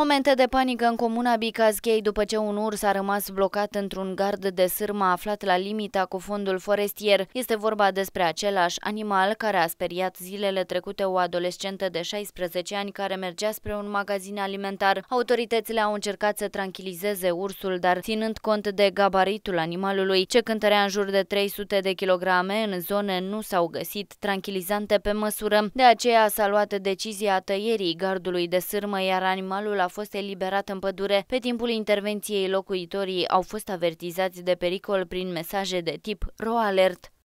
Momente de panică în comuna Bicazchei după ce un urs a rămas blocat într-un gard de sârmă aflat la limita cu fondul forestier. Este vorba despre același animal care a speriat zilele trecute o adolescentă de 16 ani care mergea spre un magazin alimentar. Autoritățile au încercat să tranquilizeze ursul, dar ținând cont de gabaritul animalului, ce cântărea în jur de 300 de kilograme, în zone nu s-au găsit tranquilizante pe măsură. De aceea s-a luat decizia tăierii gardului de sârmă, iar animalul a a fost eliberat în pădure. Pe timpul intervenției locuitorii au fost avertizați de pericol prin mesaje de tip RoAlert.